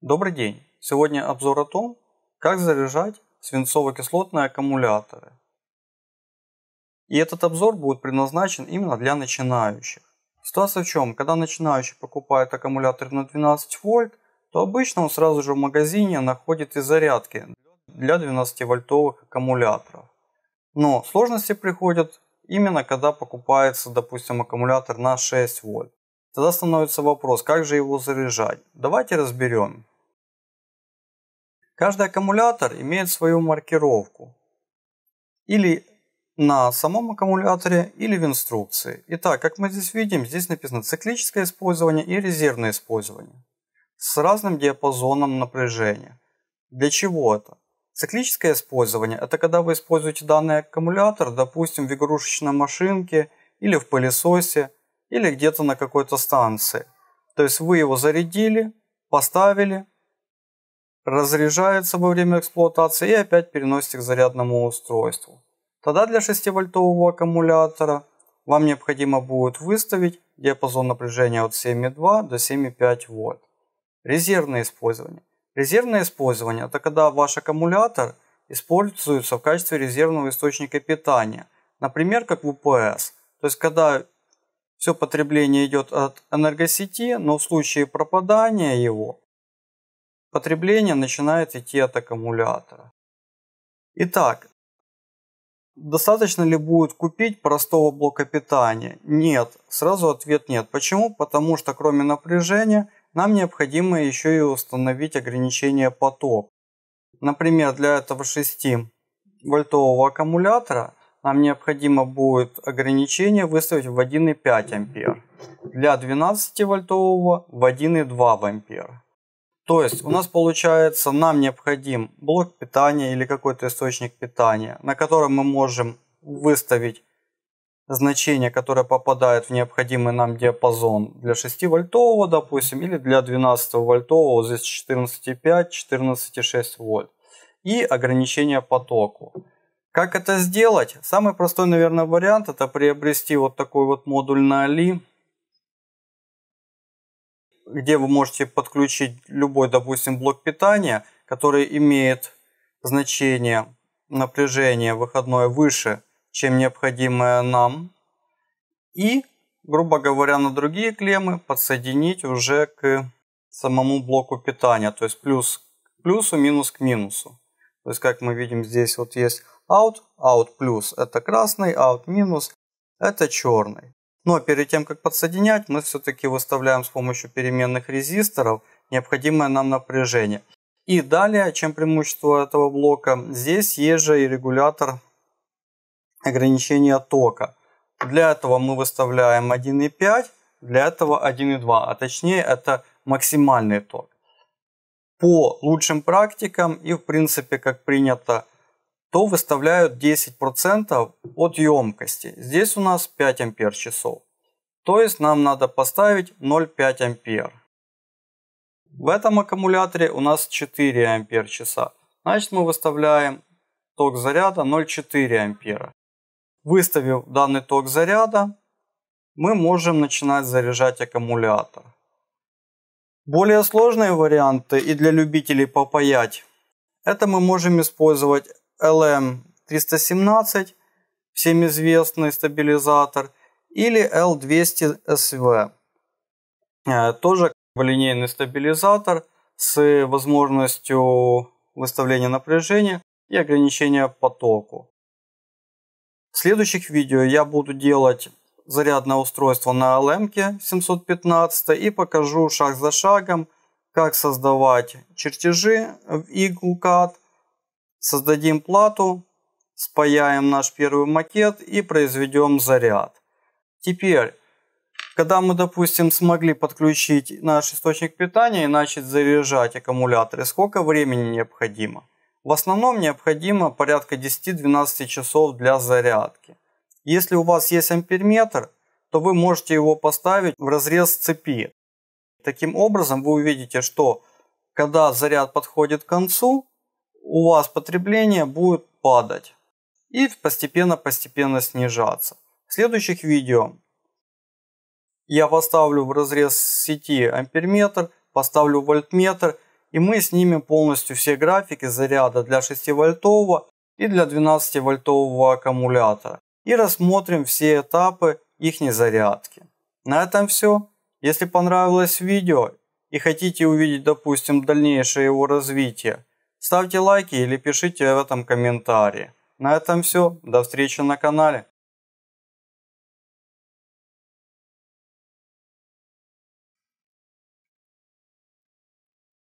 Добрый день! Сегодня обзор о том, как заряжать свинцово-кислотные аккумуляторы. И этот обзор будет предназначен именно для начинающих. Ситуация в чем? Когда начинающий покупает аккумулятор на 12 вольт, то обычно он сразу же в магазине находит и зарядки для 12 вольтовых аккумуляторов. Но сложности приходят именно когда покупается, допустим, аккумулятор на 6 вольт. Тогда становится вопрос, как же его заряжать. Давайте разберем. Каждый аккумулятор имеет свою маркировку. Или на самом аккумуляторе, или в инструкции. Итак, как мы здесь видим, здесь написано циклическое использование и резервное использование. С разным диапазоном напряжения. Для чего это? Циклическое использование – это когда вы используете данный аккумулятор, допустим, в игрушечной машинке или в пылесосе – или где-то на какой-то станции. То есть вы его зарядили, поставили, разряжается во время эксплуатации и опять переносите к зарядному устройству. Тогда для 6-вольтового аккумулятора вам необходимо будет выставить диапазон напряжения от 7,2 до 7,5 вольт. Резервное использование. Резервное использование – это когда ваш аккумулятор используется в качестве резервного источника питания, например, как в УПС. То есть, когда все потребление идет от энергосети, но в случае пропадания его потребление начинает идти от аккумулятора. Итак, достаточно ли будет купить простого блока питания? Нет. Сразу ответ нет. Почему? Потому что кроме напряжения нам необходимо еще и установить ограничение поток. Например, для этого 6 вольтового аккумулятора нам необходимо будет ограничение выставить в 1,5 ампер. Для 12 вольтового в 1,2 ампера. То есть у нас получается, нам необходим блок питания или какой-то источник питания, на котором мы можем выставить значение, которое попадает в необходимый нам диапазон для 6 вольтового, допустим, или для 12 вольтового, здесь 14,5, 14,6 вольт. И ограничение потоку. Как это сделать? Самый простой, наверное, вариант это приобрести вот такой вот модуль на Али, где вы можете подключить любой, допустим, блок питания, который имеет значение напряжения выходное выше, чем необходимое нам. И, грубо говоря, на другие клеммы подсоединить уже к самому блоку питания. То есть плюс к плюсу, минус к минусу. То есть, как мы видим, здесь вот есть out, out плюс – это красный, out минус – это черный. Но перед тем, как подсоединять, мы все-таки выставляем с помощью переменных резисторов необходимое нам напряжение. И далее, чем преимущество этого блока, здесь есть же и регулятор ограничения тока. Для этого мы выставляем 1,5, для этого 1,2, а точнее это максимальный ток. По лучшим практикам и в принципе, как принято то выставляют 10% от емкости. Здесь у нас 5 ампер часов. То есть нам надо поставить 0,5 ампер. В этом аккумуляторе у нас 4 ампер часа. Значит мы выставляем ток заряда 0,4 ампера. Выставив данный ток заряда, мы можем начинать заряжать аккумулятор. Более сложные варианты и для любителей попаять, это мы можем использовать LM317, всем известный стабилизатор, или L200SV, э, тоже линейный стабилизатор с возможностью выставления напряжения и ограничения потоку. В следующих видео я буду делать зарядное устройство на LM 715 и покажу шаг за шагом, как создавать чертежи в CAD. Создадим плату, спаяем наш первый макет и произведем заряд. Теперь, когда мы, допустим, смогли подключить наш источник питания и начать заряжать аккумуляторы, сколько времени необходимо? В основном необходимо порядка 10-12 часов для зарядки. Если у вас есть амперметр, то вы можете его поставить в разрез цепи. Таким образом вы увидите, что когда заряд подходит к концу, у вас потребление будет падать и постепенно-постепенно снижаться. В следующих видео я поставлю в разрез сети амперметр, поставлю вольтметр и мы снимем полностью все графики заряда для 6 вольтового и для 12 вольтового аккумулятора и рассмотрим все этапы их зарядки. На этом все. Если понравилось видео и хотите увидеть, допустим, дальнейшее его развитие, Ставьте лайки или пишите в этом комментарии. На этом все. До встречи на канале.